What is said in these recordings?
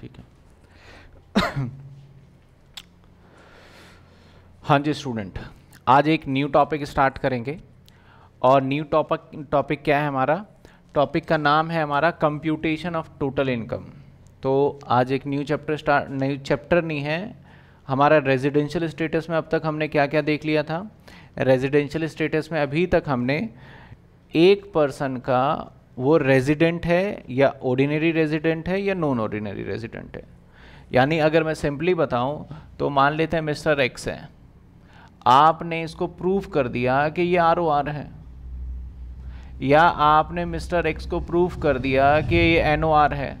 ठीक है हाँ जी स्टूडेंट आज एक न्यू टॉपिक स्टार्ट करेंगे और न्यू टॉपिक टॉपिक क्या है हमारा टॉपिक का नाम है हमारा कंप्यूटेशन ऑफ टोटल इनकम तो आज एक new chapter start new chapter नहीं है हमारा रेजिडेंशियल स्टेटस में अब तक हमने क्या क्या देख लिया था रेजिडेंशियल स्टेटस में अभी तक हमने एक पर्सन का वो रेजिडेंट है या ऑर्डिनरी रेजिडेंट है या नॉन ऑर्डिनरी रेजिडेंट है यानी अगर मैं सिंपली बताऊं तो मान लेते हैं मिस्टर एक्स है आपने इसको प्रूफ कर दिया कि ये आर ओ आर है या आपने मिस्टर एक्स को प्रूफ कर दिया कि ये एन ओ आर है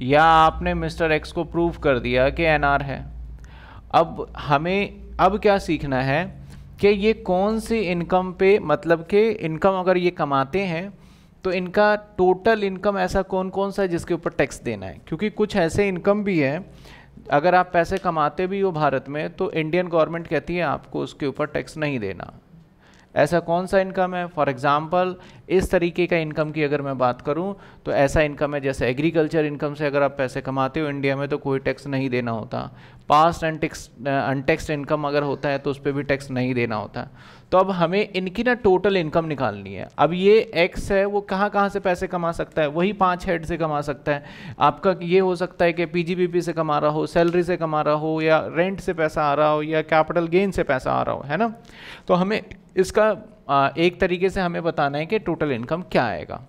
या आपने मिस्टर एक्स को प्रूफ कर दिया कि एन आर है अब हमें अब क्या सीखना है कि ये कौन सी इनकम पे मतलब कि इनकम अगर ये कमाते हैं तो इनका टोटल इनकम ऐसा कौन कौन सा है जिसके ऊपर टैक्स देना है क्योंकि कुछ ऐसे इनकम भी है अगर आप पैसे कमाते भी हो भारत में तो इंडियन गवर्नमेंट कहती है आपको उसके ऊपर टैक्स नहीं देना ऐसा कौन सा इनकम है फॉर एग्ज़ाम्पल इस तरीके का इनकम की अगर मैं बात करूं तो ऐसा इनकम है जैसे एग्रीकल्चर इनकम से अगर आप पैसे कमाते हो इंडिया में तो कोई टैक्स नहीं देना होता पास्ट अनटैक्स अनटैक्स इनकम अगर होता है तो उस पर भी टैक्स नहीं देना होता तो अब हमें इनकी ना टोटल इनकम निकालनी है अब ये एक्स है वो कहाँ कहाँ से पैसे कमा सकता है वही पाँच हेड से कमा सकता है आपका ये हो सकता है कि पीजीबीपी से कमा रहा हो सैलरी से कमा रहा हो या रेंट से पैसा आ रहा हो या कैपिटल गेन से पैसा आ रहा हो है ना तो हमें इसका एक तरीके से हमें बताना है कि टोटल इनकम क्या आएगा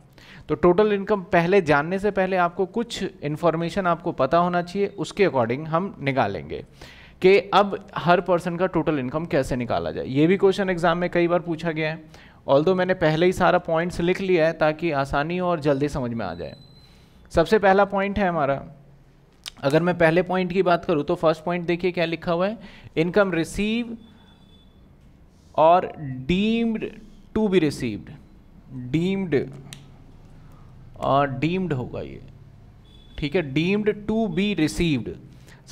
तो टोटल इनकम पहले जानने से पहले आपको कुछ इन्फॉर्मेशन आपको पता होना चाहिए उसके अकॉर्डिंग हम निकालेंगे कि अब हर पर्सन का टोटल इनकम कैसे निकाला जाए ये भी क्वेश्चन एग्जाम में कई बार पूछा गया है ऑल मैंने पहले ही सारा पॉइंट्स लिख लिया है ताकि आसानी और जल्दी समझ में आ जाए सबसे पहला पॉइंट है हमारा अगर मैं पहले पॉइंट की बात करूँ तो फर्स्ट पॉइंट देखिए क्या लिखा हुआ है इनकम रिसीव और deemed to be received deemed deemed होगा ये ठीक है डीम्ड टू बी रिसीव्ड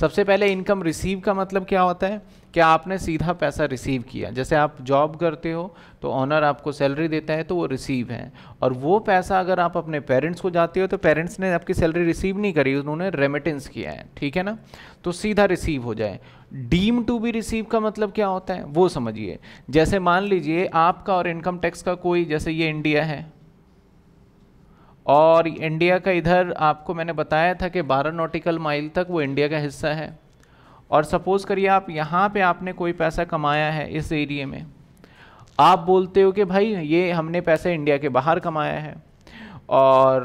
सबसे पहले इनकम रिसीव का मतलब क्या होता है कि आपने सीधा पैसा रिसीव किया जैसे आप जॉब करते हो तो ऑनर आपको सैलरी देता है तो वो रिसीव है और वो पैसा अगर आप अपने पेरेंट्स को जाते हो तो पेरेंट्स ने आपकी सैलरी रिसीव नहीं करी उन्होंने रेमिटेंस किया है ठीक है ना तो सीधा रिसीव हो जाए डीम टू बी रिसीव का मतलब क्या होता है वो समझिए जैसे मान लीजिए आपका और इनकम टैक्स का कोई जैसे ये इंडिया है और इंडिया का इधर आपको मैंने बताया था कि 12 नॉटिकल माइल तक वो इंडिया का हिस्सा है और सपोज़ करिए आप यहाँ पे आपने कोई पैसा कमाया है इस एरिए में आप बोलते हो कि भाई ये हमने पैसे इंडिया के बाहर कमाया है और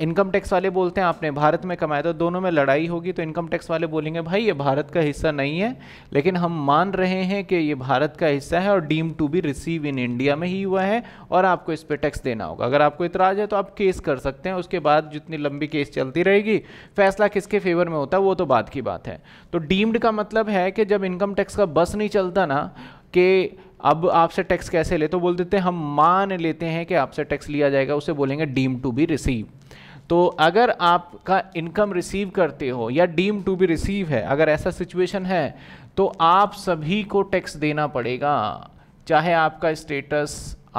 इनकम टैक्स वाले बोलते हैं आपने भारत में कमाया तो दोनों में लड़ाई होगी तो इनकम टैक्स वाले बोलेंगे भाई ये भारत का हिस्सा नहीं है लेकिन हम मान रहे हैं कि ये भारत का हिस्सा है और deem to be receive in India में ही हुआ है और आपको इस पर टैक्स देना होगा अगर आपको इतराज़ है तो आप केस कर सकते हैं उसके बाद जितनी लंबी केस चलती रहेगी फैसला किसके फेवर में होता है वो तो बाद की बात है तो डीम्ड का मतलब है कि जब इनकम टैक्स का बस नहीं चलता ना कि अब आपसे टैक्स कैसे ले तो बोल देते हैं हम मान लेते हैं कि आपसे टैक्स लिया जाएगा उसे बोलेंगे डीम टू बी रिसीव तो अगर आपका इनकम रिसीव करते हो या डीम टू बी रिसीव है अगर ऐसा सिचुएशन है तो आप सभी को टैक्स देना पड़ेगा चाहे आपका स्टेटस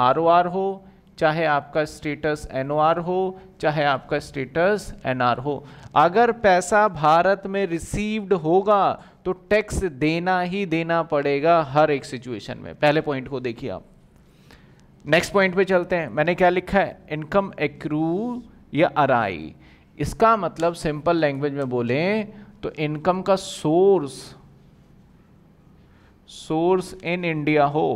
आर हो चाहे आपका स्टेटस एन हो चाहे आपका स्टेटस एन हो अगर पैसा भारत में रिसीव्ड होगा तो टैक्स देना ही देना पड़ेगा हर एक सिचुएशन में पहले पॉइंट को देखिए आप नेक्स्ट पॉइंट पे चलते हैं मैंने क्या लिखा है इनकम एक्रू या अराई इसका मतलब सिंपल लैंग्वेज में बोलें तो इनकम का सोर्स सोर्स इन इंडिया हो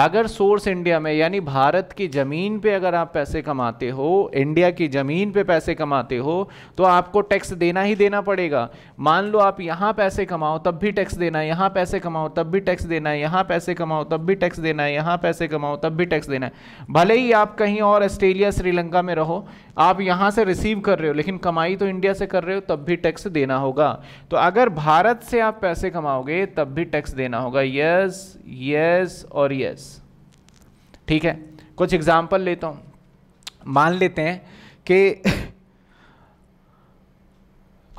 अगर सोर्स इंडिया में यानी भारत की ज़मीन पे अगर आप पैसे कमाते हो इंडिया की ज़मीन पे पैसे कमाते हो तो आपको टैक्स देना ही देना पड़ेगा मान लो आप यहाँ पैसे कमाओ तब भी टैक्स देना है यहाँ पैसे कमाओ तब भी टैक्स देना है यहाँ पैसे कमाओ तब भी टैक्स देना है यहाँ पैसे कमाओ तब भी टैक्स देना है भले ही आप कहीं और ऑस्ट्रेलिया श्रीलंका में रहो आप यहाँ से रिसीव कर रहे हो लेकिन कमाई तो इंडिया से कर रहे हो तब भी टैक्स देना होगा तो अगर भारत से आप पैसे कमाओगे तब भी टैक्स देना होगा यस यस और यस ठीक है कुछ एग्जाम्पल लेता हूँ मान लेते हैं कि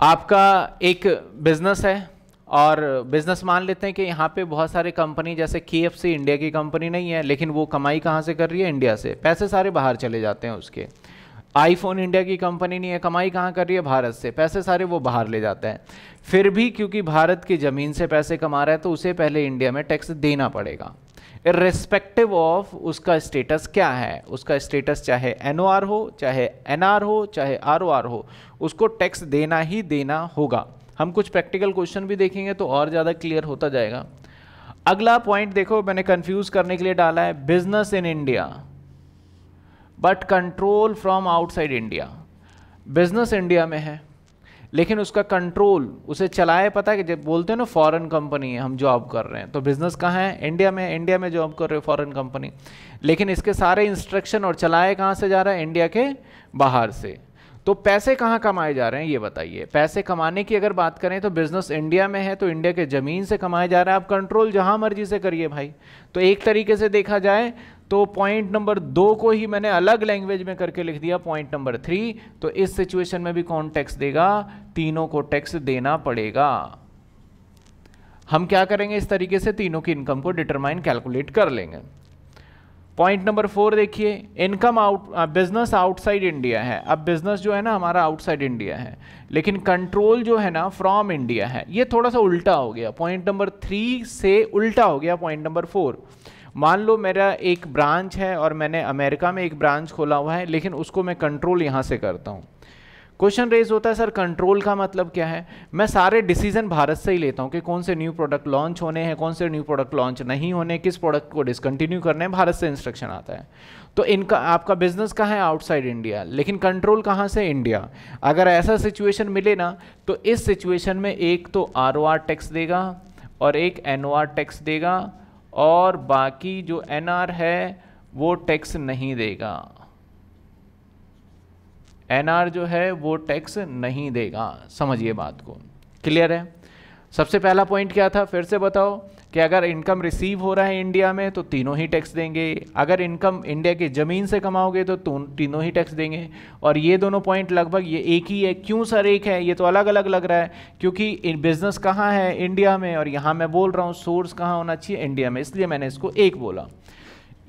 आपका एक बिज़नेस है और बिज़नेस मान लेते हैं कि यहाँ पे बहुत सारे कंपनी जैसे के इंडिया की कंपनी नहीं है लेकिन वो कमाई कहाँ से कर रही है इंडिया से पैसे सारे बाहर चले जाते हैं उसके आईफोन इंडिया की कंपनी नहीं है कमाई कहाँ कर रही है भारत से पैसे सारे वो बाहर ले जाते हैं फिर भी क्योंकि भारत की ज़मीन से पैसे कमा रहा है तो उसे पहले इंडिया में टैक्स देना पड़ेगा रेस्पेक्टिव ऑफ उसका स्टेटस क्या है उसका स्टेटस चाहे एन हो चाहे एन हो चाहे आर हो उसको टैक्स देना ही देना होगा हम कुछ प्रैक्टिकल क्वेश्चन भी देखेंगे तो और ज़्यादा क्लियर होता जाएगा अगला पॉइंट देखो मैंने कंफ्यूज करने के लिए डाला है business in India but control from outside India business India में है लेकिन उसका कंट्रोल उसे चलाए पता है कि जब बोलते हैं ना फॉरेन कंपनी है हम जॉब कर रहे हैं तो बिजनेस कहाँ है इंडिया में इंडिया में जॉब कर रहे हो फॉरेन कंपनी लेकिन इसके सारे इंस्ट्रक्शन और चलाए कहाँ से जा रहा है इंडिया के बाहर से तो पैसे कहाँ कमाए जा रहे हैं ये बताइए पैसे कमाने की अगर बात करें तो बिजनेस इंडिया में है तो इंडिया के ज़मीन से कमाए जा रहे हैं आप कंट्रोल जहाँ मर्जी से करिए भाई तो एक तरीके से देखा जाए तो पॉइंट नंबर दो को ही मैंने अलग लैंग्वेज में करके लिख दिया पॉइंट नंबर थ्री तो इस सिचुएशन में भी कौन टैक्स देगा तीनों को टैक्स देना पड़ेगा हम क्या करेंगे इस तरीके से तीनों की इनकम को डिटरमाइन कैलकुलेट कर लेंगे पॉइंट नंबर फोर देखिए income out business outside India है अब बिजनेस जो है ना हमारा आउटसाइड इंडिया है लेकिन कंट्रोल जो है ना फ्रॉम इंडिया है ये थोड़ा सा उल्टा हो गया पॉइंट नंबर थ्री से उल्टा हो गया पॉइंट नंबर फोर मान लो मेरा एक ब्रांच है और मैंने अमेरिका में एक ब्रांच खोला हुआ है लेकिन उसको मैं कंट्रोल यहाँ से करता हूँ क्वेश्चन रेज होता है सर कंट्रोल का मतलब क्या है मैं सारे डिसीजन भारत से ही लेता हूँ कि कौन से न्यू प्रोडक्ट लॉन्च होने हैं कौन से न्यू प्रोडक्ट लॉन्च नहीं होने किस प्रोडक्ट को डिसकंटिन्यू करने हैं भारत से इंस्ट्रक्शन आता है तो इनका आपका बिजनेस कहाँ है आउटसाइड इंडिया लेकिन कंट्रोल कहाँ से इंडिया अगर ऐसा सिचुएशन मिले ना तो इस सिचुएशन में एक तो आर टैक्स देगा और एक एन टैक्स देगा और बाकी जो एनआर है वो टैक्स नहीं देगा एनआर जो है वो टैक्स नहीं देगा समझिए बात को क्लियर है सबसे पहला पॉइंट क्या था फिर से बताओ कि अगर इनकम रिसीव हो रहा है इंडिया में तो तीनों ही टैक्स देंगे अगर इनकम इंडिया की ज़मीन से कमाओगे तो तीनों ही टैक्स देंगे और ये दोनों पॉइंट लगभग ये एक ही है क्यों सर एक है ये तो अलग अलग लग रहा है क्योंकि बिज़नेस कहाँ है इंडिया में और यहाँ मैं बोल रहा हूँ सोर्स कहाँ होना चाहिए इंडिया में इसलिए मैंने इसको एक बोला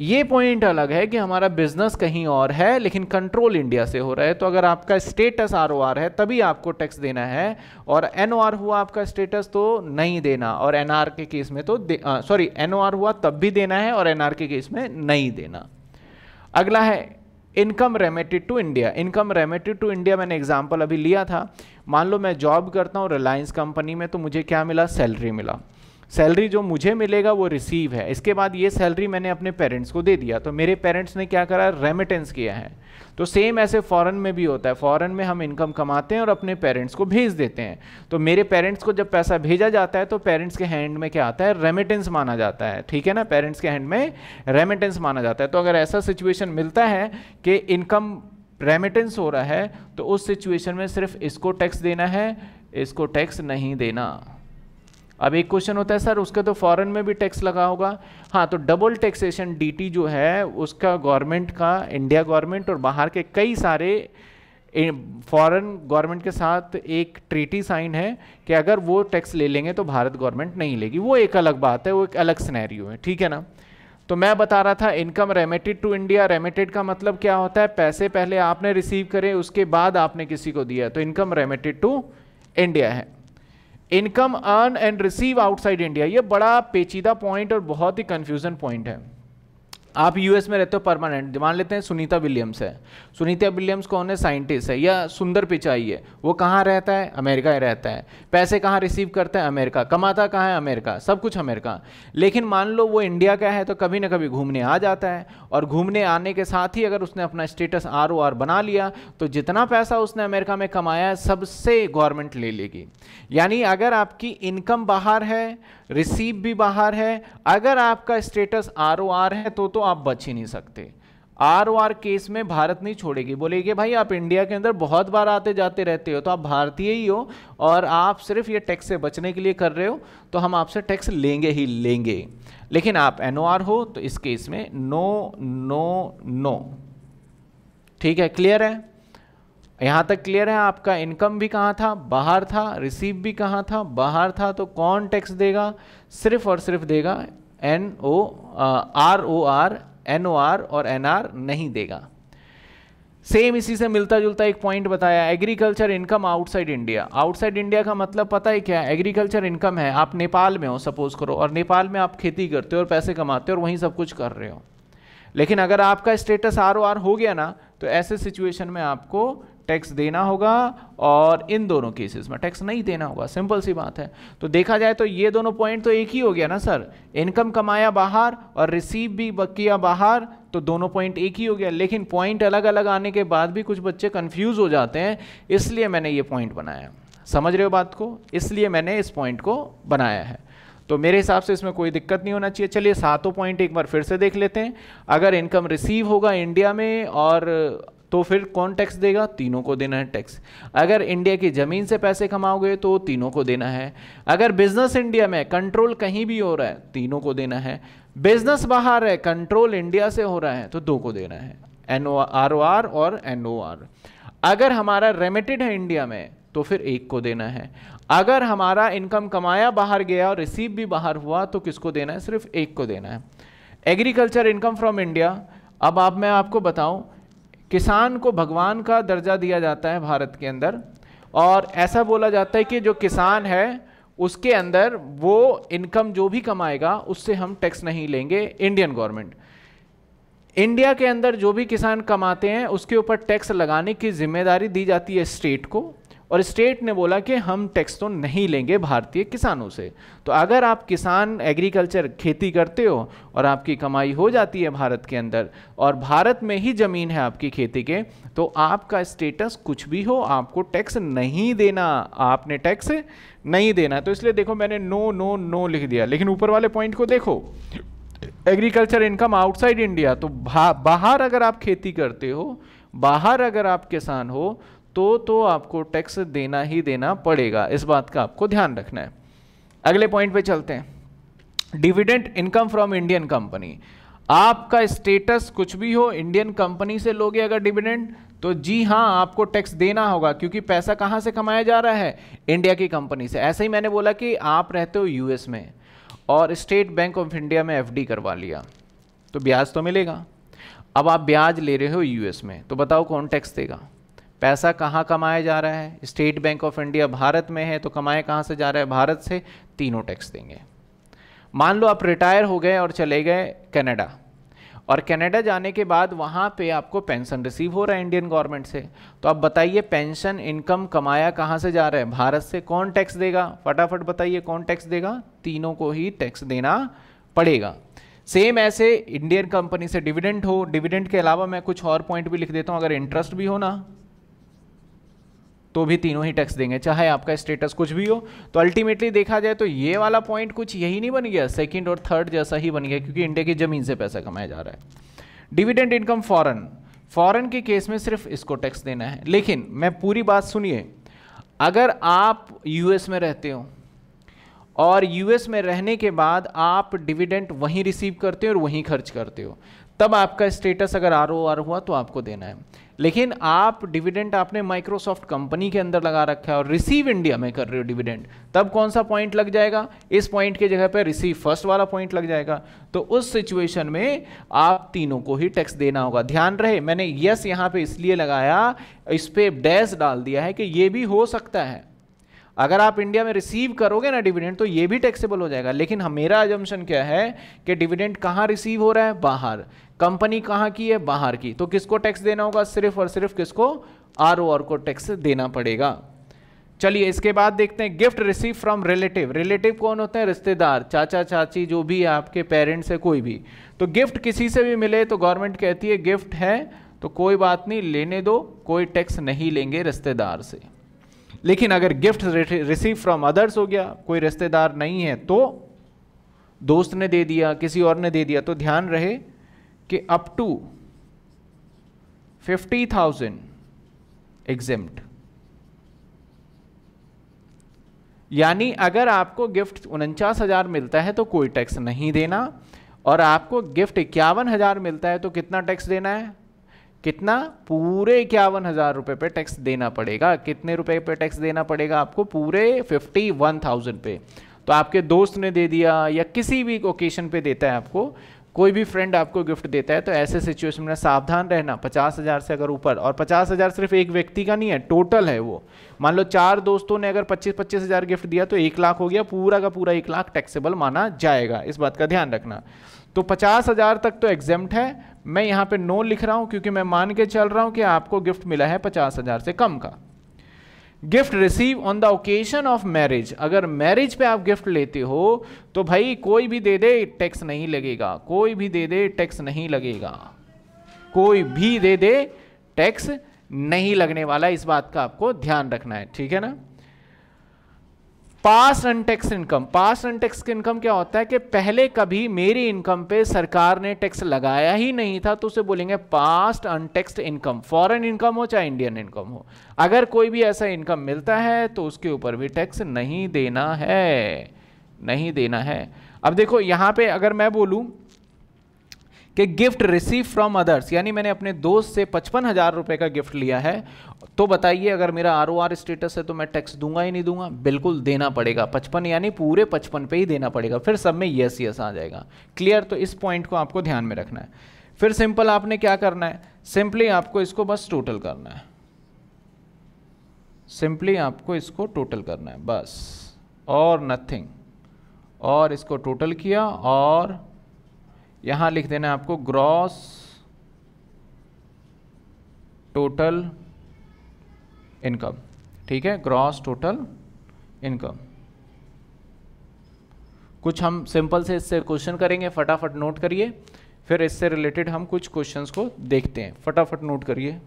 ये पॉइंट अलग है कि हमारा बिजनेस कहीं और है लेकिन कंट्रोल इंडिया से हो रहा है तो अगर आपका स्टेटस आर है तभी आपको टैक्स देना है और एन हुआ आपका स्टेटस तो नहीं देना और एन के केस में तो सॉरी एन हुआ तब भी देना है और एन के केस में नहीं देना अगला है income remitted to India income remitted to India मैंने एग्जाम्पल अभी लिया था मान लो मैं जॉब करता हूँ रिलायंस कंपनी में तो मुझे क्या मिला सैलरी मिला सैलरी जो मुझे मिलेगा वो रिसीव है इसके बाद ये सैलरी मैंने अपने पेरेंट्स को दे दिया तो मेरे पेरेंट्स ने क्या करा रेमिटेंस किया है तो सेम ऐसे फॉरेन में भी होता है फॉरेन में हम इनकम कमाते हैं और अपने पेरेंट्स को भेज देते हैं तो मेरे पेरेंट्स को जब पैसा भेजा जाता है तो पेरेंट्स के हैंड में क्या आता है रेमिटेंस माना जाता है ठीक है ना पेरेंट्स के हैंड में रेमिटेंस माना जाता है तो अगर ऐसा सिचुएशन मिलता है कि इनकम रेमिटेंस हो रहा है तो उस सिचुएशन में सिर्फ इसको टैक्स देना है इसको टैक्स नहीं देना अब एक क्वेश्चन होता है सर उसके तो फॉरेन में भी टैक्स लगा होगा हाँ तो डबल टैक्सेशन डीटी जो है उसका गवर्नमेंट का इंडिया गवर्नमेंट और बाहर के कई सारे फॉरेन गवर्नमेंट के साथ एक ट्रीटी साइन है कि अगर वो टैक्स ले लेंगे तो भारत गवर्नमेंट नहीं लेगी वो एक अलग बात है वो एक अलग स्नैरियो है ठीक है ना तो मैं बता रहा था income remitted to India remitted का मतलब क्या होता है पैसे पहले आपने रिसीव करे उसके बाद आपने किसी को दिया तो इनकम रेमेटेड टू इंडिया है income earn and receive outside India ये बड़ा पेचीदा पॉइंट और बहुत ही कंफ्यूजन पॉइंट है आप यूएस में रहते हो परमानेंट मान लेते हैं सुनीता विलियम्स है सुनीता विलियम्स कौन है साइंटिस्ट है या सुंदर पिचाई है वो कहाँ रहता है अमेरिका में रहता है पैसे कहाँ रिसीव करता है अमेरिका कमाता कहाँ है अमेरिका सब कुछ अमेरिका लेकिन मान लो वो इंडिया का है तो कभी ना कभी घूमने आ जाता है और घूमने आने के साथ ही अगर उसने अपना स्टेटस आर ओ आर बना लिया तो जितना पैसा उसने अमेरिका में कमाया है सबसे गवर्नमेंट ले लेगी यानी अगर आपकी इनकम बाहर है रिसीव भी बाहर है अगर आपका स्टेटस आर ओ आर है तो तो आप बच ही नहीं सकते आर ओ आर केस में भारत नहीं छोड़ेगी बोलेगी भाई आप इंडिया के अंदर बहुत बार आते जाते रहते हो तो आप भारतीय ही हो और आप सिर्फ ये टैक्स से बचने के लिए कर रहे हो तो हम आपसे टैक्स लेंगे ही लेंगे लेकिन आप एन ओ आर हो तो इस केस में नो नो नो ठीक है क्लियर है यहाँ तक क्लियर है आपका इनकम भी कहाँ था बाहर था रिसीव भी कहाँ था बाहर था तो कौन टैक्स देगा सिर्फ और सिर्फ देगा N O R O R N O R और एन आर नहीं देगा सेम इसी से मिलता जुलता एक पॉइंट बताया agriculture income outside India outside India का मतलब पता है क्या एग्रीकल्चर इनकम है आप नेपाल में हो सपोज करो और नेपाल में आप खेती करते हो और पैसे कमाते हो और वहीं सब कुछ कर रहे हो लेकिन अगर आपका स्टेटस आर ओ आर हो गया ना तो ऐसे सिचुएशन में आपको टैक्स देना होगा और इन दोनों केसेस में टैक्स नहीं देना होगा सिंपल सी बात है तो देखा जाए तो ये दोनों पॉइंट तो एक ही हो गया ना सर इनकम कमाया बाहर और रिसीव भी किया बाहर तो दोनों पॉइंट एक ही हो गया लेकिन पॉइंट अलग अलग आने के बाद भी कुछ बच्चे कन्फ्यूज़ हो जाते हैं इसलिए मैंने ये पॉइंट बनाया समझ रहे हो बात को इसलिए मैंने इस पॉइंट को बनाया है तो मेरे हिसाब से इसमें कोई दिक्कत नहीं होना चाहिए चलिए सातों पॉइंट एक बार फिर से देख लेते हैं अगर इनकम रिसीव होगा इंडिया में और तो फिर कौन टैक्स देगा तीनों को देना है टैक्स अगर इंडिया की ज़मीन से पैसे कमाओगे तो तीनों को देना है अगर बिजनेस इंडिया में कंट्रोल कहीं भी हो रहा है तीनों को देना है बिजनेस बाहर है कंट्रोल इंडिया से हो रहा है तो दो को देना है N O R O R और एन ओ आर अगर हमारा रेमिटेड है इंडिया में तो फिर एक को देना है अगर हमारा इनकम कमाया बाहर गया और रिसीव भी बाहर हुआ तो किसको देना है सिर्फ एक को देना है एग्रीकल्चर इनकम फ्रॉम इंडिया अब आप मैं आपको बताऊं किसान को भगवान का दर्जा दिया जाता है भारत के अंदर और ऐसा बोला जाता है कि जो किसान है उसके अंदर वो इनकम जो भी कमाएगा उससे हम टैक्स नहीं लेंगे इंडियन गवर्नमेंट इंडिया के अंदर जो भी किसान कमाते हैं उसके ऊपर टैक्स लगाने की जिम्मेदारी दी जाती है स्टेट को और स्टेट ने बोला कि हम टैक्स तो नहीं लेंगे भारतीय किसानों से तो अगर आप किसान एग्रीकल्चर खेती करते हो और आपकी कमाई हो जाती है भारत के अंदर और भारत में ही ज़मीन है आपकी खेती के तो आपका स्टेटस कुछ भी हो आपको टैक्स नहीं देना आपने टैक्स नहीं देना तो इसलिए देखो मैंने नो नो नो लिख दिया लेकिन ऊपर वाले पॉइंट को देखो एग्रीकल्चर इनकम आउटसाइड इंडिया तो बाहर अगर आप खेती करते हो बाहर अगर आप किसान हो तो तो आपको टैक्स देना ही देना पड़ेगा इस बात का आपको ध्यान रखना है अगले पॉइंट पे चलते हैं dividend income from Indian company आपका स्टेटस कुछ भी हो इंडियन कंपनी से लोगे अगर डिविडेंड तो जी हाँ आपको टैक्स देना होगा क्योंकि पैसा कहाँ से कमाया जा रहा है इंडिया की कंपनी से ऐसे ही मैंने बोला कि आप रहते हो यूएस में और स्टेट बैंक ऑफ इंडिया में एफडी करवा लिया तो ब्याज तो मिलेगा अब आप ब्याज ले रहे हो यूएस में तो बताओ कौन टैक्स देगा पैसा कहाँ कमाया जा रहा है State Bank of India Bharat में है तो कमाया कहाँ से जा रहा है भारत से तीनों टैक्स देंगे मान लो आप रिटायर हो गए और चले गए कनाडा और कनाडा जाने के बाद वहाँ पे आपको पेंशन रिसीव हो रहा है इंडियन गवर्नमेंट से तो आप बताइए पेंशन इनकम कमाया कहाँ से जा रहा है भारत से कौन टैक्स देगा फटाफट बताइए कौन टैक्स देगा तीनों को ही टैक्स देना पड़ेगा सेम ऐसे इंडियन कंपनी से डिविडेंड हो डिविडेंड के अलावा मैं कुछ और पॉइंट भी लिख देता हूँ अगर इंटरेस्ट भी हो ना तो भी तीनों ही टैक्स देंगे चाहे आपका स्टेटस कुछ भी हो तो अल्टीमेटली देखा जाए तो ये वाला पॉइंट कुछ यही नहीं बन गया सेकेंड और थर्ड जैसा ही बन गया क्योंकि इंडिया की ज़मीन से पैसा कमाया जा रहा है डिविडेंड इनकम फॉरन फॉरन के केस में सिर्फ इसको टैक्स देना है लेकिन मैं पूरी बात सुनिए अगर आप यूएस में रहते हो और यूएस में रहने के बाद आप डिविडेंट वहीं रिसीव करते हो और वहीं खर्च करते हो तब आपका स्टेटस अगर आर ओ आर हुआ तो आपको देना है लेकिन आप डिविडेंट आपने माइक्रोसॉफ्ट कंपनी के अंदर लगा रखा है और रिसीव इंडिया में कर रहे हो डिविडेंट तब कौन सा पॉइंट लग जाएगा इस पॉइंट के जगह पर रिसीव फर्स्ट वाला पॉइंट लग जाएगा तो उस सिचुएशन में आप तीनों को ही टैक्स देना होगा ध्यान रहे मैंने यस यहाँ पे इसलिए लगाया इस पर डैश डाल दिया है कि ये भी हो सकता है अगर आप इंडिया में रिसीव करोगे ना डिविडेंड तो ये भी टैक्सेबल हो जाएगा लेकिन मेरा एजम्पन क्या है कि डिविडेंड कहाँ रिसीव हो रहा है बाहर कंपनी कहाँ की है बाहर की तो किसको टैक्स देना होगा सिर्फ और सिर्फ किसको आर ओ आर को टैक्स देना पड़ेगा चलिए इसके बाद देखते हैं gift receive from relative relative कौन होते हैं रिश्तेदार चाचा चाची जो भी है आपके पेरेंट्स है कोई भी तो गिफ्ट किसी से भी मिले तो गवर्नमेंट कहती है गिफ्ट है तो कोई बात नहीं लेने दो कोई टैक्स नहीं लेंगे रिश्तेदार से लेकिन अगर गिफ्ट रिसीव फ्रॉम अदर्स हो गया कोई रिश्तेदार नहीं है तो दोस्त ने दे दिया किसी और ने दे दिया तो ध्यान रहे कि up to fifty thousand exempt यानी अगर आपको गिफ्ट उनचास हजार मिलता है तो कोई टैक्स नहीं देना और आपको गिफ्ट इक्यावन हजार मिलता है तो कितना टैक्स देना है कितना पूरे इक्यावन हजार रुपये पे टैक्स देना पड़ेगा कितने रुपए पे टैक्स देना पड़ेगा आपको पूरे फिफ्टी वन थाउजेंड पे तो आपके दोस्त ने दे दिया या किसी भी ओकेशन पे देता है आपको कोई भी फ्रेंड आपको गिफ्ट देता है तो ऐसे सिचुएशन में सावधान रहना पचास हज़ार से अगर ऊपर और पचास हज़ार सिर्फ एक व्यक्ति का नहीं है टोटल है वो मान लो चार दोस्तों ने अगर पच्चीस पच्चीस हज़ार गिफ्ट दिया तो एक लाख हो गया पूरा का पूरा एक लाख टैक्सेबल माना जाएगा इस बात का ध्यान रखना तो पचास हज़ार तक तो एग्जेम्ट है मैं यहाँ पर नो लिख रहा हूँ क्योंकि मैं मान के चल रहा हूँ कि आपको गिफ्ट मिला है पचास हज़ार से कम का gift receive on the occasion of marriage अगर मैरिज पे आप गिफ्ट लेते हो तो भाई कोई भी दे दे टैक्स नहीं लगेगा कोई भी दे दे टैक्स नहीं लगेगा कोई भी दे दे टैक्स नहीं लगने वाला इस बात का आपको ध्यान रखना है ठीक है ना past untaxed income past untaxed income क्या होता है कि पहले कभी मेरी इनकम पे सरकार ने टैक्स लगाया ही नहीं था तो उसे बोलेंगे past tax income foreign income हो चाहे इंडियन इनकम हो अगर कोई भी ऐसा इनकम मिलता है तो उसके ऊपर भी टैक्स नहीं देना है नहीं देना है अब देखो यहाँ पे अगर मैं बोलूँ कि गिफ्ट रिसीव फ्रॉम अदर्स यानी मैंने अपने दोस्त से पचपन हज़ार रुपए का गिफ्ट लिया है तो बताइए अगर मेरा आर ओ आर स्टेटस है तो मैं टैक्स दूंगा ही नहीं दूंगा बिल्कुल देना पड़ेगा पचपन यानी पूरे पचपन पे ही देना पड़ेगा फिर सब में यस यस आ जाएगा क्लियर तो इस पॉइंट को आपको ध्यान में रखना है फिर सिंपल आपने क्या करना है सिंपली आपको इसको बस टोटल करना है सिंपली आपको इसको टोटल करना है बस और नथिंग और इसको टोटल किया और यहां लिख देना आपको ग्रॉस टोटल इनकम ठीक है ग्रॉस टोटल इनकम कुछ हम सिंपल से इससे क्वेश्चन करेंगे फटाफट नोट करिए फिर इससे रिलेटेड हम कुछ क्वेश्चंस को देखते हैं फटाफट नोट करिए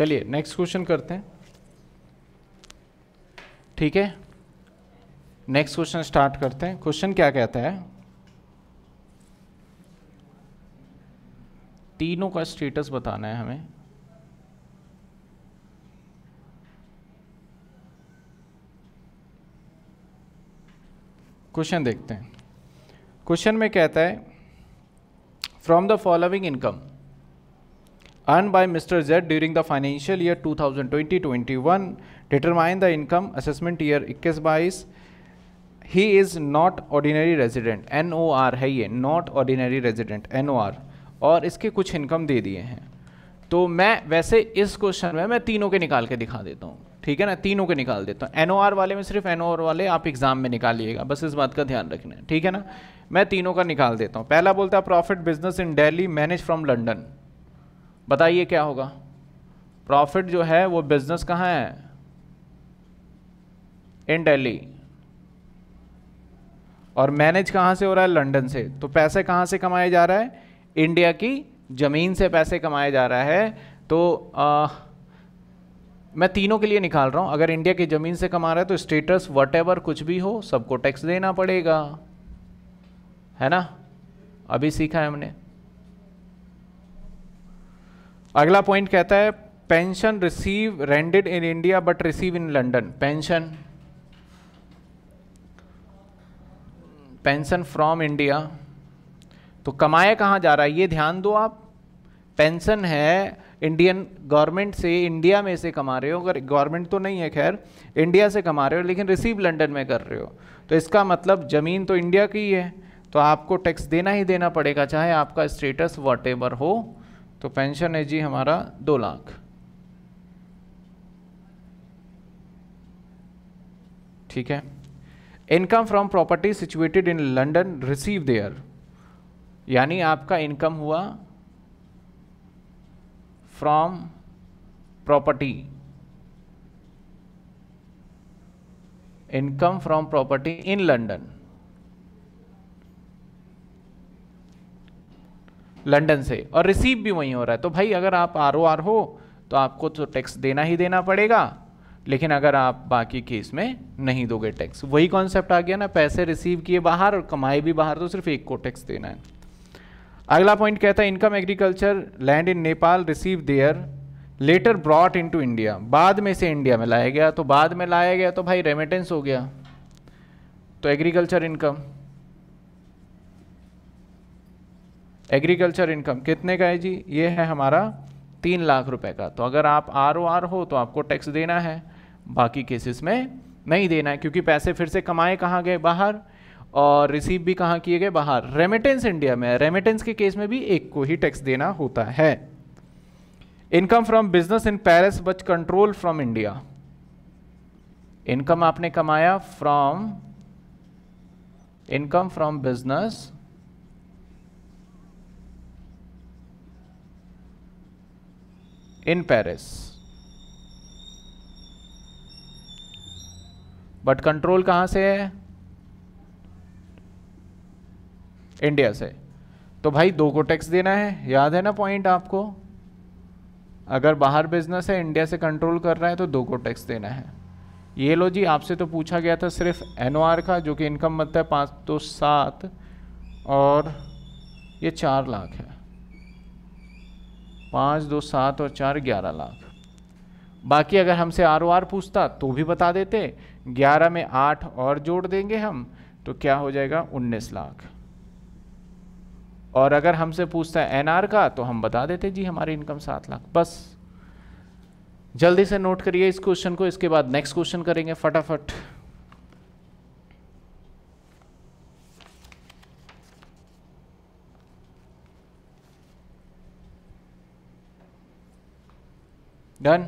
चलिए नेक्स्ट क्वेश्चन करते हैं ठीक है नेक्स्ट क्वेश्चन स्टार्ट करते हैं क्वेश्चन क्या कहता है तीनों का स्टेटस बताना है हमें क्वेश्चन देखते हैं क्वेश्चन में कहता है from the following income earned by Mr. Z during the financial year 2020-21. Determine the income assessment year 21-22. He is not ordinary resident N O R है ये not ordinary resident N O R और इसके कुछ income दे दिए हैं तो मैं वैसे इस क्वेश्चन में मैं तीनों के निकाल के दिखा देता हूँ ठीक है ना तीनों के निकाल देता हूँ एन वाले में सिर्फ एन वाले आप एग्जाम में निकालिएगा बस इस बात का ध्यान रखना है ठीक है ना मैं तीनों का निकाल देता हूँ पहला बोलता है profit business in Delhi manage from London बताइए क्या होगा प्रॉफिट जो है वो बिजनेस कहाँ है इन दिल्ली और मैनेज कहाँ से हो रहा है लंदन से तो पैसे कहाँ से कमाए जा रहा है इंडिया की ज़मीन से पैसे कमाया जा रहा है तो आ, मैं तीनों के लिए निकाल रहा हूँ अगर इंडिया की ज़मीन से कमा रहा है तो स्टेटस वट कुछ भी हो सबको टैक्स देना पड़ेगा है ना अभी सीखा है हमने अगला पॉइंट कहता है pension receive rendered in India but receive in London pension pension from India तो कमाया कहाँ जा रहा है ये ध्यान दो आप पेंशन है इंडियन गवर्नमेंट से इंडिया में से कमा रहे हो अगर गवर्नमेंट तो नहीं है खैर इंडिया से कमा रहे हो लेकिन रिसीव लंदन में कर रहे हो तो इसका मतलब ज़मीन तो इंडिया की ही है तो आपको टैक्स देना ही देना पड़ेगा चाहे आपका स्टेटस वॉट हो तो पेंशन है जी हमारा दो लाख ठीक है income from property situated in London receive there यानी आपका इनकम हुआ from property income from property in London London से और रिसीव भी वहीं हो रहा है तो भाई अगर आप आर ओ आर हो तो आपको तो टैक्स देना ही देना पड़ेगा लेकिन अगर आप बाकी केस में नहीं दोगे टैक्स वही कॉन्सेप्ट आ गया ना पैसे रिसीव किए बाहर और कमाए भी बाहर तो सिर्फ एक को टैक्स देना है अगला पॉइंट कहता है income agriculture land in Nepal receive there later brought in to India बाद में से इंडिया में लाया गया तो बाद में लाया गया तो भाई रेमिटेंस हो गया तो एग्रीकल्चर इनकम एग्रीकल्चर इनकम कितने का है जी ये है हमारा तीन लाख रुपए का तो अगर आप आर ओ आर हो तो आपको टैक्स देना है बाकी केसेस में नहीं देना है क्योंकि पैसे फिर से कमाए कहाँ गए बाहर और रिसीव भी कहाँ किए गए बाहर रेमिटेंस इंडिया में रेमिटेंस के केस में भी एक को ही टैक्स देना होता है income from business in Paris but control from India income आपने कमाया from income from business in Paris. But control कहाँ से है इंडिया से तो भाई दो को टैक्स देना है याद है ना पॉइंट आपको अगर बाहर बिजनेस है इंडिया से कंट्रोल कर रहा है तो दो को टैक्स देना है ये लो जी आपसे तो पूछा गया था सिर्फ एन का जो कि इनकम मतलब है पाँच तो सात और ये चार लाख है पाँच दो सात और चार ग्यारह लाख बाकी अगर हमसे आर ओ आर पूछता तो भी बता देते ग्यारह में आठ और जोड़ देंगे हम तो क्या हो जाएगा उन्नीस लाख और अगर हमसे पूछता है एनआर का तो हम बता देते जी हमारी इनकम सात लाख बस जल्दी से नोट करिए इस क्वेश्चन को इसके बाद नेक्स्ट क्वेश्चन करेंगे फटाफट Done.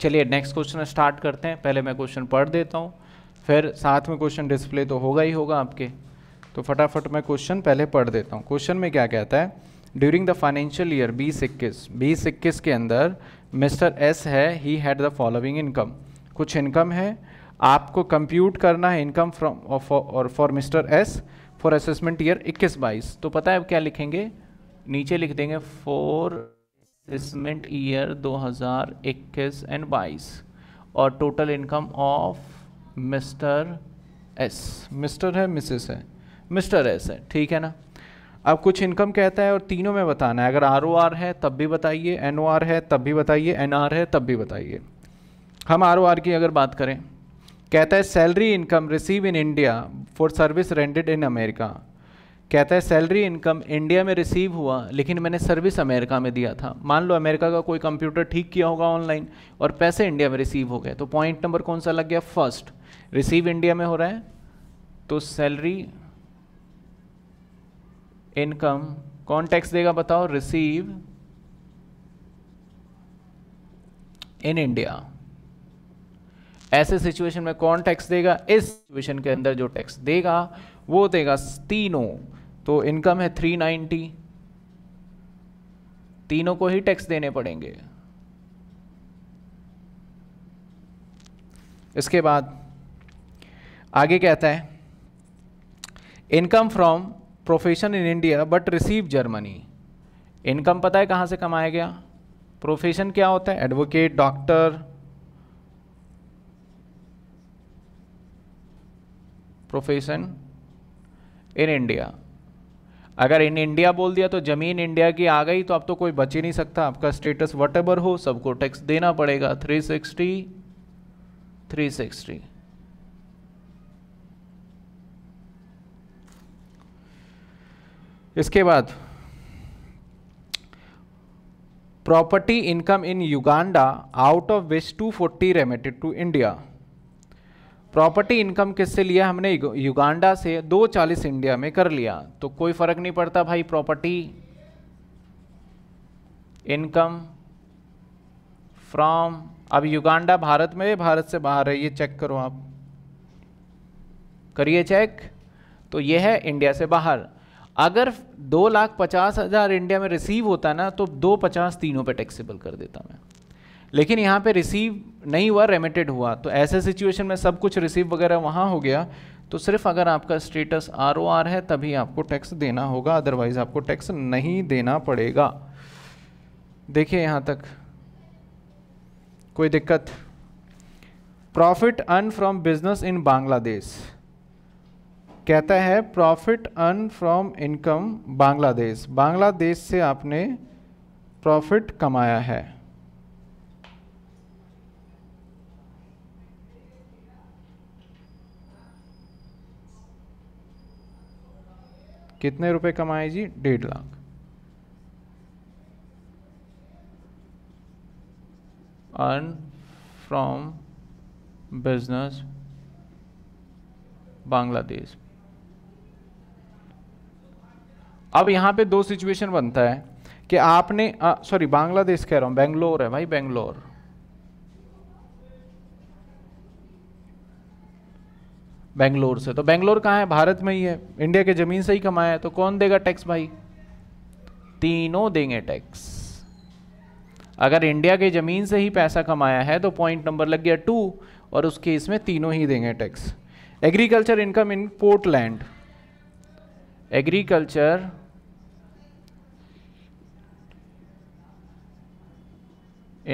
चलिए नेक्स्ट क्वेश्चन स्टार्ट करते हैं पहले मैं क्वेश्चन पढ़ देता हूँ फिर साथ में क्वेश्चन डिस्प्ले तो होगा ही होगा आपके तो फटाफट मैं क्वेश्चन पहले पढ़ देता हूँ क्वेश्चन में क्या कहता है ड्यूरिंग द फाइनेंशियल ईयर बीस इक्कीस बीस इक्कीस के अंदर मिस्टर एस है he had the following income कुछ इनकम है आपको कंप्यूट करना है इनकम फ्रॉम और for mister S for assessment year इक्कीस बाईस तो पता है अब क्या लिखेंगे नीचे लिख देंगे फॉर असेसमेंट ईयर 2021 एंड 22 और total income of mister S mister है मिसेस है मिस्टर एस है ठीक है ना अब कुछ इनकम कहता है और तीनों में बताना है अगर आर ओ आर है तब भी बताइए एन ओ आर है तब भी बताइए एन आर है तब भी बताइए हम आर ओ आर की अगर बात करें कहता है salary income receive in India for service rendered in America कहता है सैलरी इनकम इंडिया में रिसीव हुआ लेकिन मैंने सर्विस अमेरिका में दिया था मान लो अमेरिका का कोई कंप्यूटर ठीक किया होगा ऑनलाइन और पैसे इंडिया में रिसीव हो गए तो पॉइंट नंबर कौन सा लग गया फर्स्ट रिसीव इंडिया में हो रहा है तो सैलरी इनकम कौन टैक्स देगा बताओ रिसीव इन इंडिया ऐसे सिचुएशन में कौन टैक्स देगा इस सिचुएशन के अंदर जो टैक्स देगा वो देगा तीनों तो इनकम है 390 तीनों को ही टैक्स देने पड़ेंगे इसके बाद आगे कहता है income from profession in India but receive Germany income पता है कहाँ से कमाया गया प्रोफेशन क्या होता है advocate doctor profession in India अगर इन इंडिया बोल दिया तो ज़मीन इंडिया की आ गई तो अब तो कोई बच ही नहीं सकता आपका स्टेटस वट हो सबको टैक्स देना पड़ेगा थ्री सिक्सटी थ्री सिक्सटी इसके बाद property income in Uganda out of which 240 remitted to India property income किससे लिया हमने युगांडा से दो चालीस इंडिया में कर लिया तो कोई फर्क नहीं पड़ता भाई प्रॉपर्टी इनकम फ्रॉम अब युगांडा भारत में भारत से बाहर है ये चेक करो आप करिए चेक तो ये है इंडिया से बाहर अगर दो लाख पचास हज़ार इंडिया में रिसीव होता ना तो दो पचास तीनों पे टैक्सेबल कर देता मैं लेकिन यहाँ पे रिसीव नहीं हुआ रेमिटेड हुआ तो ऐसे सिचुएशन में सब कुछ रिसीव वगैरह वहाँ हो गया तो सिर्फ अगर आपका स्टेटस आर ओ आर है तभी आपको टैक्स देना होगा अदरवाइज़ आपको टैक्स नहीं देना पड़ेगा देखिए यहाँ तक कोई दिक्कत profit earn from business in Bangladesh कहता है profit earn from income Bangladesh Bangladesh से आपने प्रॉफिट कमाया है कितने रुपए कमाए जी डेढ़ lakh earn from business Bangladesh अब यहाँ पे दो सिचुएशन बनता है कि आपने सॉरी बांग्लादेश कह रहा हूँ बेंगलोर है भाई बेंगलोर बेंगलोर से तो बेंगलोर कहाँ है भारत में ही है इंडिया के ज़मीन से ही कमाया है तो कौन देगा टैक्स भाई तीनों देंगे टैक्स अगर इंडिया के ज़मीन से ही पैसा कमाया है तो पॉइंट नंबर लग गया टू और उसके इसमें तीनों ही देंगे tax agriculture income in Portland agriculture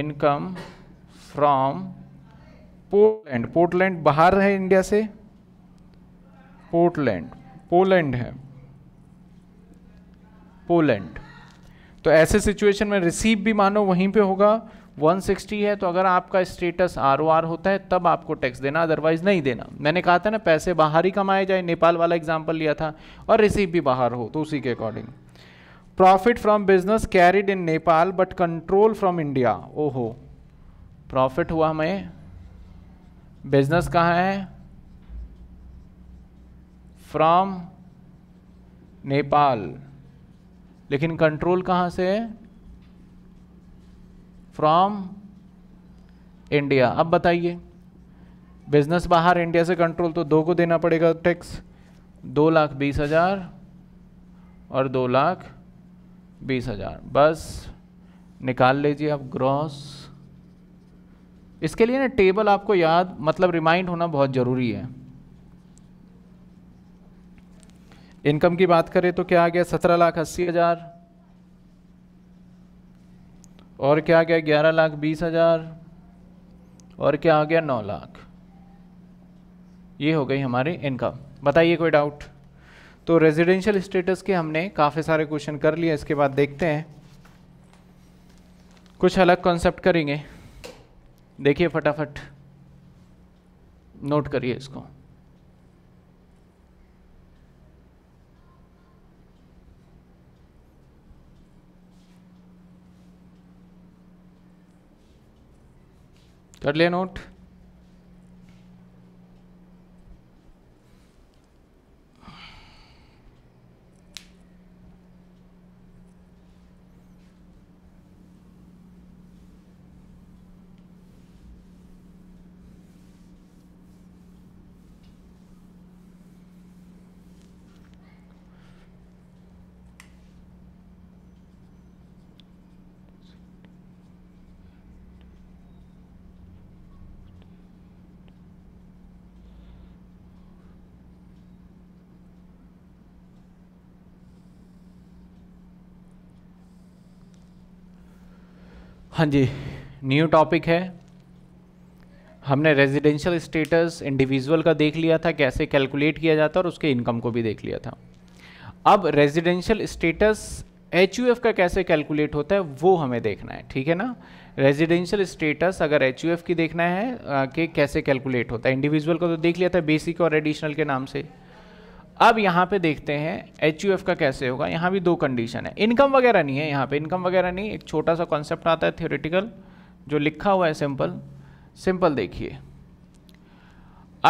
income from Poland Portland बाहर है इंडिया से पोर्टलैंड पोलैंड है पोलैंड तो ऐसे सिचुएशन में रिसीव भी मानो वहीं पे होगा 160 है तो अगर आपका स्टेटस आर ओ आर होता है तब आपको टैक्स देना अदरवाइज नहीं देना मैंने कहा था ना पैसे बाहर ही कमाए जाए नेपाल वाला एग्जाम्पल लिया था और रिसीव भी बाहर हो तो उसी के according profit from business carried in Nepal but control from India ओहो प्रॉफिट हुआ हमें बिजनेस कहाँ है फ्रॉम नेपाल लेकिन कंट्रोल कहाँ से है फ्रॉम इंडिया अब बताइए बिजनेस बाहर इंडिया से कंट्रोल तो दो को देना पड़ेगा टैक्स दो लाख बीस हज़ार और दो लाख बीस हज़ार बस निकाल लीजिए आप ग्रॉस इसके लिए ना टेबल आपको याद मतलब रिमाइंड होना बहुत ज़रूरी है इनकम की बात करें तो क्या आ गया सत्रह लाख अस्सी हज़ार और क्या आ गया ग्यारह लाख बीस हज़ार और क्या आ गया नौ लाख ये हो गई हमारी इनकम बताइए कोई डाउट तो रेजिडेंशियल स्टेटस के हमने काफ़ी सारे क्वेश्चन कर लिए इसके बाद देखते हैं कुछ अलग कॉन्सेप्ट करेंगे देखिए फटाफट नोट करिए इसको कर लिया नोट हाँ जी न्यू टॉपिक है हमने रेजिडेंशियल स्टेटस इंडिविजुअल का देख लिया था कैसे कैलकुलेट किया जाता है और उसके इनकम को भी देख लिया था अब रेजिडेंशियल स्टेटस एच का कैसे कैलकुलेट होता है वो हमें देखना है ठीक है ना रेजिडेंशियल स्टेटस अगर एच की देखना है कि कैसे कैलकुलेट होता है इंडिविजुअल का तो देख लिया था बेसिक और एडिशनल के नाम से अब यहाँ पे देखते हैं एच यू एफ का कैसे होगा यहाँ भी दो कंडीशन है इनकम वगैरह नहीं है यहाँ पे इनकम वगैरह नहीं एक छोटा सा कॉन्सेप्ट आता है थियोरिटिकल जो लिखा हुआ है सिंपल सिंपल देखिए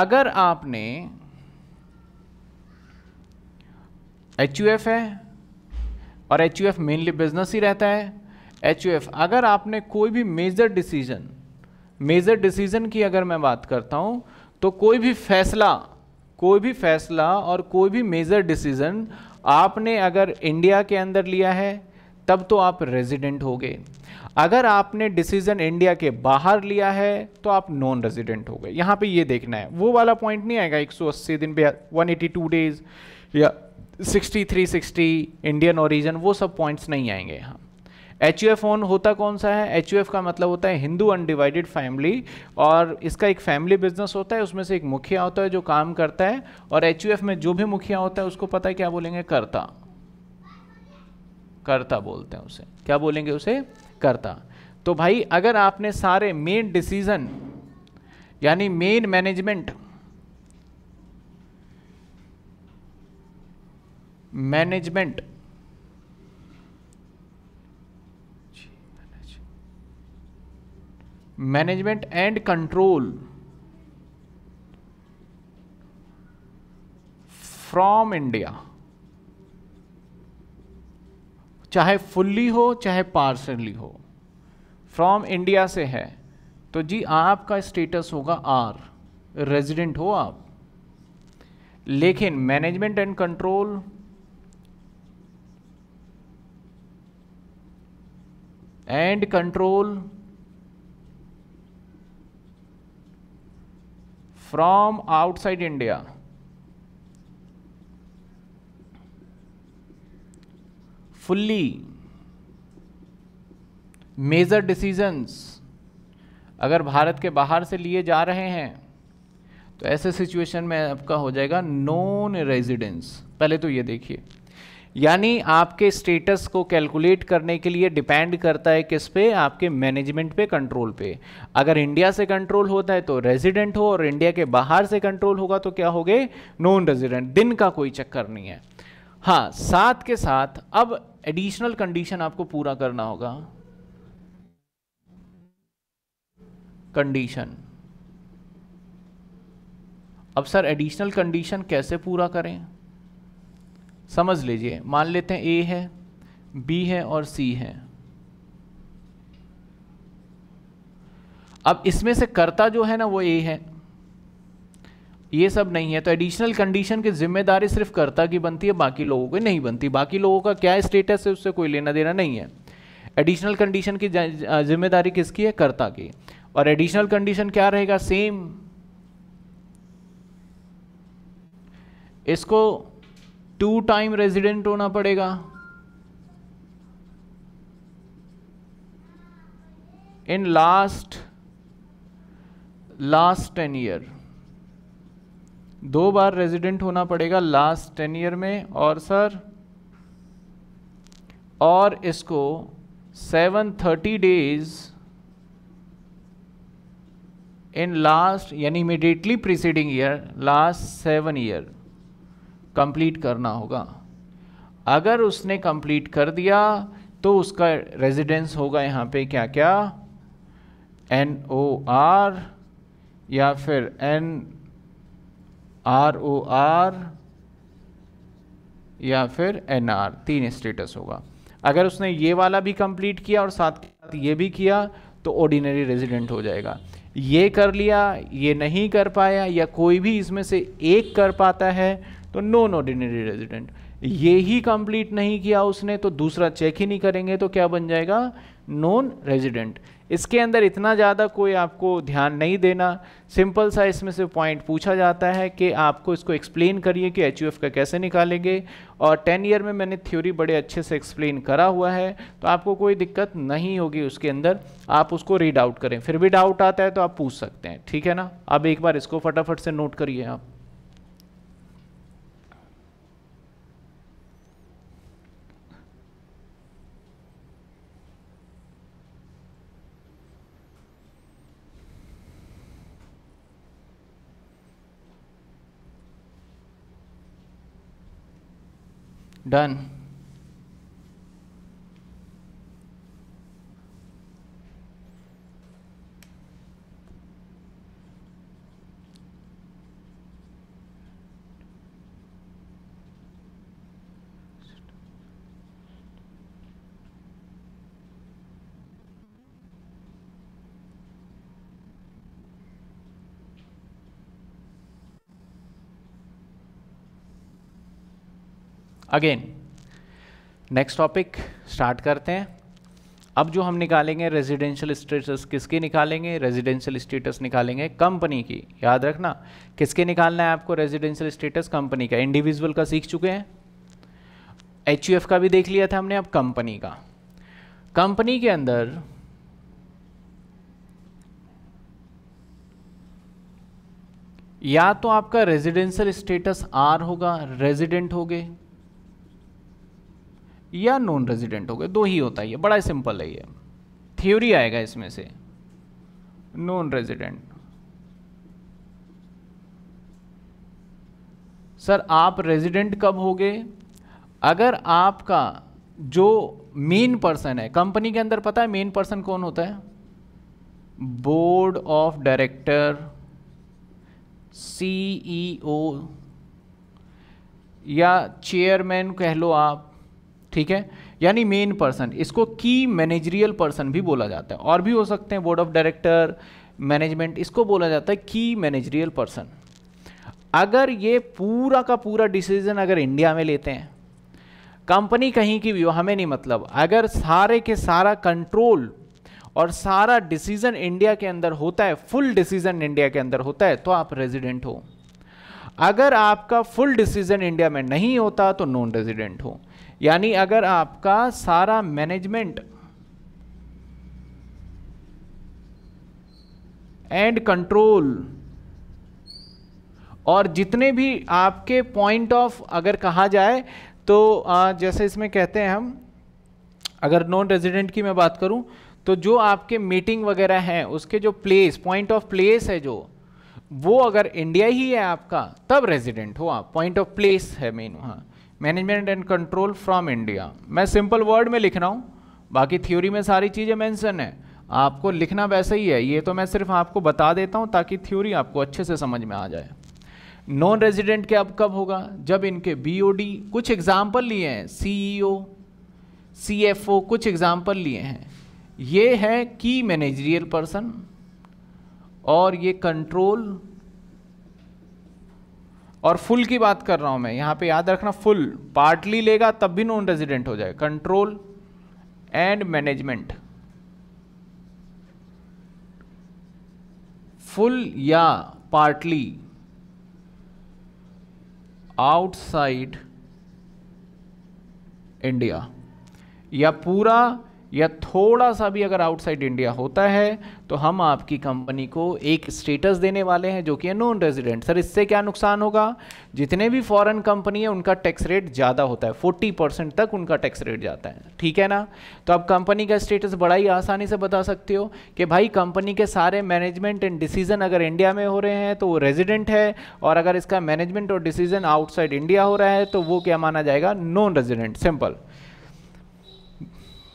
अगर आपने एच यू एफ है और H U F mainly business ही रहता है एच यू एफ अगर आपने कोई भी मेजर डिसीजन मेजर डिसीजन की अगर मैं बात करता हूँ तो कोई भी फैसला कोई भी फैसला और कोई भी मेजर डिसीज़न आपने अगर इंडिया के अंदर लिया है तब तो आप रेजिडेंट हो गए अगर आपने डिसीजन इंडिया के बाहर लिया है तो आप नॉन रेजिडेंट हो गए यहाँ पे ये देखना है वो वाला पॉइंट नहीं आएगा 180 दिन पे 182 डेज या 63 60 इंडियन ओरिजिन वो सब पॉइंट्स नहीं आएंगे यहाँ एच यू एफ ऑन होता कौन सा है एच यू एफ का मतलब होता है हिंदू अनडिवाइडेड फैमिली और इसका एक फैमिली बिजनेस होता है उसमें से एक मुखिया होता है जो काम करता है और एच यू एफ में जो भी मुखिया होता है उसको पता है क्या बोलेंगे करता करता बोलते हैं उसे क्या बोलेंगे उसे करता तो भाई अगर आपने सारे मेन डिसीजन यानी main management management management and control from India चाहे फुल्ली हो चाहे पार्सली हो फ्रॉम इंडिया से है तो जी आपका स्टेटस होगा आर रेजिडेंट हो आप लेकिन management and control and control from outside India fully major decisions अगर भारत के बाहर से लिए जा रहे हैं तो ऐसे सिचुएशन में आपका हो जाएगा नॉन रेजिडेंस पहले तो ये देखिए यानी आपके स्टेटस को कैलकुलेट करने के लिए डिपेंड करता है किस पे आपके मैनेजमेंट पे कंट्रोल पे अगर इंडिया से कंट्रोल होता है तो रेजिडेंट हो और इंडिया के बाहर से कंट्रोल होगा तो क्या हो गए नॉन रेजिडेंट दिन का कोई चक्कर नहीं है हाँ साथ के साथ अब एडिशनल कंडीशन आपको पूरा करना होगा कंडीशन अब सर एडिशनल कंडीशन कैसे पूरा करें समझ लीजिए मान लेते हैं ए है बी है और सी है अब इसमें से कर्ता जो है ना वो ए है ये सब नहीं है तो एडिशनल कंडीशन की जिम्मेदारी सिर्फ कर्ता की बनती है बाकी लोगों की नहीं बनती बाकी लोगों का क्या स्टेटस है उससे कोई लेना देना नहीं है एडिशनल कंडीशन की जिम्मेदारी किसकी है कर्ता की और एडिशनल कंडीशन क्या रहेगा सेम इसको टू टाइम रेजिडेंट होना पड़ेगा in last last ten year दो बार रेजिडेंट होना पड़ेगा लास्ट टेन ईयर में और सर और इसको seven thirty days in last यानी immediately preceding year last seven year complete करना होगा अगर उसने कंप्लीट कर दिया तो उसका रेजिडेंस होगा यहाँ पे क्या क्या एन ओ आर या फिर एन आर ओ आर या फिर एन आर तीन स्टेटस होगा अगर उसने ये वाला भी कंप्लीट किया और साथ के साथ ये भी किया तो ऑर्डिनरी रेजिडेंट हो जाएगा ये कर लिया ये नहीं कर पाया या कोई भी इसमें से एक कर पाता है तो नॉन ऑर्डिनरी रेजिडेंट ये ही कंप्लीट नहीं किया उसने तो दूसरा चेक ही नहीं करेंगे तो क्या बन जाएगा नॉन रेजिडेंट इसके अंदर इतना ज़्यादा कोई आपको ध्यान नहीं देना सिंपल सा इसमें से पॉइंट पूछा जाता है कि आपको इसको एक्सप्लेन करिए कि एच का कैसे निकालेंगे और टेन ईयर में मैंने थ्योरी बड़े अच्छे से एक्सप्लेन करा हुआ है तो आपको कोई दिक्कत नहीं होगी उसके अंदर आप उसको रीड आउट करें फिर भी डाउट आता है तो आप पूछ सकते हैं ठीक है ना अब एक बार इसको फटाफट से नोट करिए आप Done. Again next topic start करते हैं अब जो हम निकालेंगे रेजिडेंशियल स्टेटस किसकी निकालेंगे रेजिडेंशियल स्टेटस निकालेंगे कंपनी की याद रखना किसके निकालना है आपको रेजिडेंशियल स्टेटस कंपनी का इंडिविजुअल का सीख चुके हैं एच का भी देख लिया था हमने अब कंपनी का कंपनी के अंदर या तो आपका रेजिडेंशियल स्टेटस आर होगा रेजिडेंट गए या नॉन रेजिडेंट हो गए दो ही होता है ये बड़ा सिंपल है ये थ्योरी आएगा इसमें से नॉन रेजिडेंट सर आप रेजिडेंट कब हो गए अगर आपका जो मेन पर्सन है कंपनी के अंदर पता है मेन पर्सन कौन होता है बोर्ड ऑफ डायरेक्टर सीईओ या चेयरमैन कह लो आप ठीक है यानी मेन पर्सन इसको की मैनेजरियल पर्सन भी बोला जाता है और भी हो सकते हैं बोर्ड ऑफ डायरेक्टर मैनेजमेंट इसको बोला जाता है की मैनेजरियल पर्सन अगर ये पूरा का पूरा डिसीजन अगर इंडिया में लेते हैं कंपनी कहीं की भी हमें नहीं मतलब अगर सारे के सारा कंट्रोल और सारा डिसीजन इंडिया के अंदर होता है फुल डिसीजन इंडिया के अंदर होता है तो आप रेजिडेंट हो अगर आपका फुल डिसीजन इंडिया में नहीं होता तो नॉन रेजिडेंट हो यानी अगर आपका सारा मैनेजमेंट एंड कंट्रोल और जितने भी आपके पॉइंट ऑफ अगर कहा जाए तो जैसे इसमें कहते हैं हम अगर नॉन रेजिडेंट की मैं बात करूं तो जो आपके मीटिंग वगैरह हैं उसके जो प्लेस पॉइंट ऑफ प्लेस है जो वो अगर इंडिया ही है आपका तब रेजिडेंट हो आप पॉइंट ऑफ प्लेस है मेन वहाँ management and control from India मैं सिंपल वर्ड में लिख रहा हूँ बाकी थ्योरी में सारी चीज़ें मैंसन है आपको लिखना वैसे ही है ये तो मैं सिर्फ आपको बता देता हूँ ताकि थ्योरी आपको अच्छे से समझ में आ जाए नॉन रेजिडेंट के अब कब होगा जब इनके बी कुछ एग्जाम्पल लिए हैं सी ई e कुछ एग्जाम्पल लिए हैं ये है की मैनेजरियल पर्सन और ये कंट्रोल और फुल की बात कर रहा हूं मैं यहां पे याद रखना फुल पार्टली लेगा तब भी नॉन रेजिडेंट हो जाए कंट्रोल एंड मैनेजमेंट फुल या पार्टली आउटसाइड इंडिया या पूरा या थोड़ा सा भी अगर आउटसाइड इंडिया होता है तो हम आपकी कंपनी को एक स्टेटस देने वाले हैं जो कि है नॉन रेजिडेंट सर इससे क्या नुकसान होगा जितने भी फॉरेन कंपनी है उनका टैक्स रेट ज़्यादा होता है 40 परसेंट तक उनका टैक्स रेट जाता है ठीक है ना तो आप कंपनी का स्टेटस बड़ा ही आसानी से बता सकते हो कि भाई कंपनी के सारे मैनेजमेंट एंड डिसीजन अगर इंडिया में हो रहे हैं तो वो रेजिडेंट है और अगर इसका मैनेजमेंट और डिसीजन आउटसाइड इंडिया हो रहा है तो वो क्या माना जाएगा नॉन रेजिडेंट सिंपल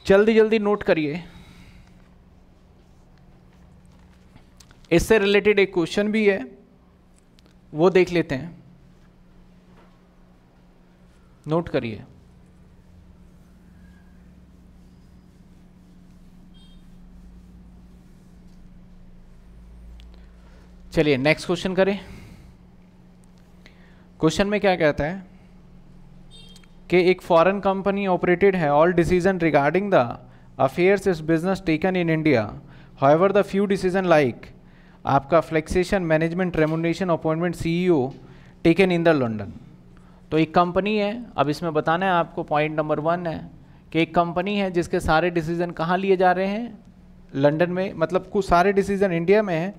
जल्दी जल्दी नोट करिए इससे रिलेटेड एक क्वेश्चन भी है वो देख लेते हैं नोट करिए चलिए नेक्स्ट क्वेश्चन करें क्वेश्चन में क्या कहता है कि एक फॉरेन कंपनी ऑपरेटेड है all decision regarding the affairs is business taken in India however the few decision like आपका फ्लेक्सेशन मैनेजमेंट रेमोनेशन अपॉइंटमेंट ओ टेकन इन द लंडन तो एक कंपनी है अब इसमें बताना है आपको पॉइंट नंबर वन है कि एक कंपनी है जिसके सारे डिसीजन कहाँ लिए जा रहे हैं लंदन में मतलब कुछ सारे डिसीजन इंडिया में हैं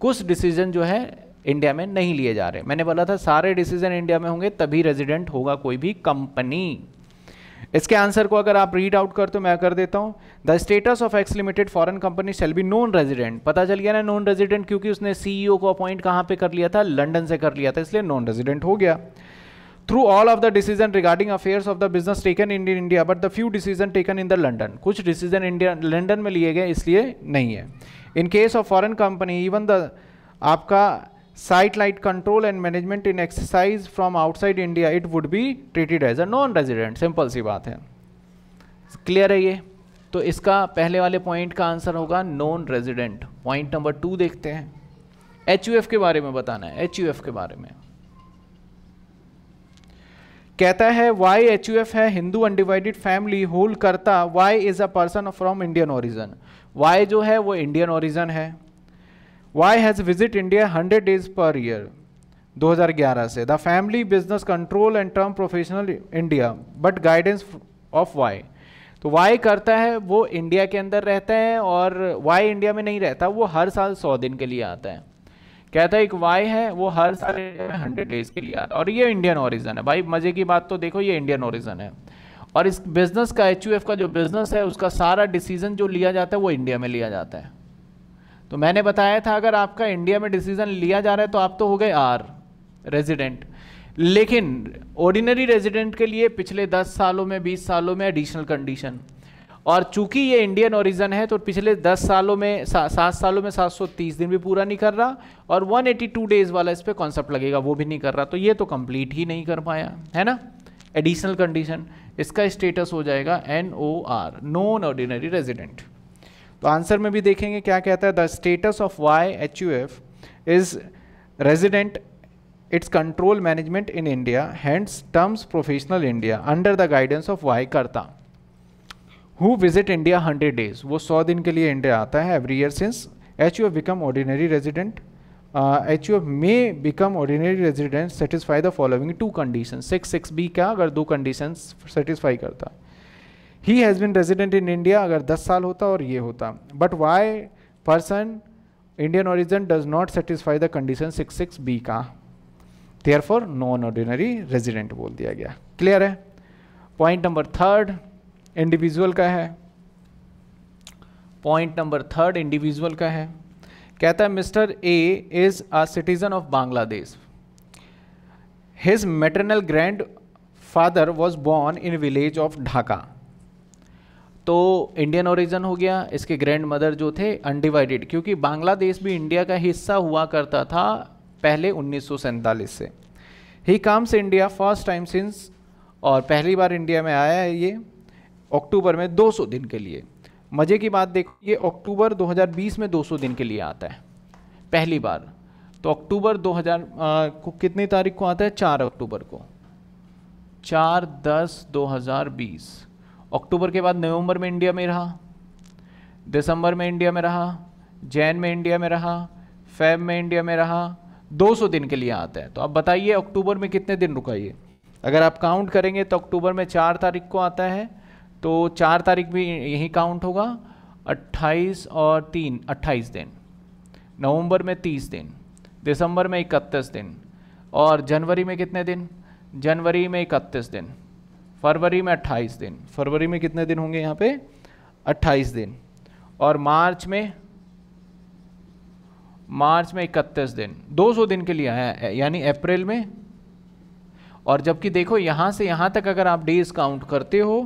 कुछ डिसीजन जो है इंडिया में नहीं लिए जा रहे मैंने बोला था सारे डिसीजन इंडिया में होंगे तभी रेजिडेंट होगा कोई भी कंपनी इसके आंसर को अगर आप रीड आउट कर तो मैं कर देता हूँ the status of X limited foreign company shall be non resident पता चल गया ना नॉन रेजिडेंट क्योंकि उसने सीईओ को अपॉइंट कहाँ पे कर लिया था लंडन से कर लिया था इसलिए नॉन रेजिडेंट हो गया through all of the decision regarding affairs of the business taken in India but the few decision taken in the London कुछ डिसीजन इंडिया लंडन में लिए गए इसलिए नहीं है in case of foreign company even the आपका site light control and management in exercise from outside India, it would be treated as a non-resident. Simple सी बात है क्लियर है ये तो इसका पहले वाले पॉइंट का आंसर होगा non resident point number two देखते हैं एच यू एफ के बारे में बताना है एच यू एफ के बारे में कहता है वाई एच यू एफ है हिंदू अनडिवाइडेड फैमिली होल्ड करता Y is a person from Indian origin Y जो है वो इंडियन ओरिजन है Y has visit India hundred days पर ईयर 2011 से the family business control and term professional India but guidance of Y तो Y करता है वो इंडिया के अंदर रहता है और वाई इंडिया में नहीं रहता वो हर साल सौ दिन के लिए आता है कहता है एक वाई है वो हर साल हंड्रेड डेज के लिए आता है और ये इंडियन ओरिजन है भाई मज़े की बात तो देखो ये इंडियन ओरिजन है और इस बिज़नेस का एच का जो बिज़नेस है उसका सारा डिसीजन जो लिया जाता है वो इंडिया में लिया जाता है तो मैंने बताया था अगर आपका इंडिया में डिसीजन लिया जा रहा है तो आप तो हो गए आर रेजिडेंट लेकिन ऑर्डिनरी रेजिडेंट के लिए पिछले 10 सालों में 20 सालों में एडिशनल कंडीशन और चूंकि ये इंडियन ओरिजन है तो पिछले 10 सालों में सात सालों में 730 दिन भी पूरा नहीं कर रहा और 182 डेज वाला इस पर कॉन्सेप्ट लगेगा वो भी नहीं कर रहा तो ये तो कंप्लीट ही नहीं कर पाया है ना एडिशनल कंडीशन इसका स्टेटस हो जाएगा N O R non ordinary resident तो आंसर में भी देखेंगे क्या कहता है the status of Y H U F is resident its control management in India hands terms professional India under the guidance of Y करता who visit India hundred days वो सौ दिन के लिए इंडिया आता है every year since H U F become ordinary resident H U F may become ordinary resident satisfy the following two condition six six B का अगर दो कंडीशन सेटिस्फाई करता है he has been resident in India अगर 10 साल होता और ये होता but Y person Indian origin does not satisfy the condition six six B का therefore non ordinary resident बोल दिया गया क्लियर है पॉइंट नंबर थर्ड इंडिविजुअल का है पॉइंट नंबर थर्ड इंडिविजुअल का है कहता है mister A is a citizen of Bangladesh his maternal grandfather was born in village of Dhaka तो इंडियन ओरिजिन हो गया इसके ग्रैंड मदर जो थे अनडिवाइडेड क्योंकि बांग्लादेश भी इंडिया का हिस्सा हुआ करता था पहले उन्नीस से ही comes India first time since और पहली बार इंडिया में आया है ये अक्टूबर में 200 दिन के लिए मज़े की बात देखो ये अक्टूबर 2020 में 200 दिन के लिए आता है पहली बार तो अक्टूबर 2000 को कितनी तारीख को आता है चार अक्टूबर को चार दस 2020 अक्टूबर के बाद नवंबर में इंडिया में रहा दिसंबर में इंडिया में रहा जैन में इंडिया में रहा फेब में इंडिया में रहा 200 दिन के लिए आता है तो आप बताइए अक्टूबर में कितने दिन रुका ये अगर आप काउंट करेंगे तो अक्टूबर में चार तारीख को आता है तो चार तारीख भी यही काउंट होगा 28 और तीन 28 दिन नवंबर में 30 दिन दिसंबर में 31 दिन और जनवरी में कितने दिन जनवरी में 31 दिन फरवरी में 28 दिन फरवरी में कितने दिन होंगे यहाँ पे 28 दिन और मार्च में मार्च में 31 दिन 200 दिन के लिए आया यानी अप्रैल में और जबकि देखो यहाँ से यहाँ तक अगर आप डेज काउंट करते हो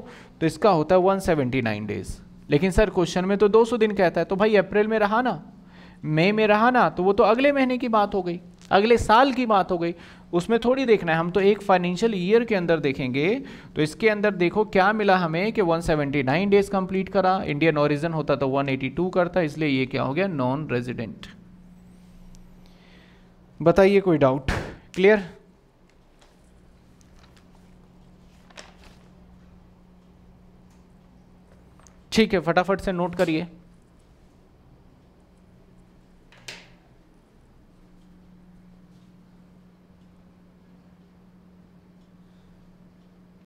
तो इसका होता है 179 डेज लेकिन सर क्वेश्चन में तो 200 दिन कहता है तो भाई अप्रैल में रहा ना मई में रहा ना तो वो तो अगले महीने की बात हो गई अगले साल की बात हो गई उसमें थोड़ी देखना है हम तो एक फाइनेंशियल ईयर के अंदर देखेंगे तो इसके अंदर देखो क्या मिला हमें कि 179 डेज कंप्लीट करा इंडियन ओरिजिन होता तो 182 करता इसलिए ये क्या हो गया नॉन रेजिडेंट बताइए कोई डाउट क्लियर ठीक है फटाफट से नोट करिए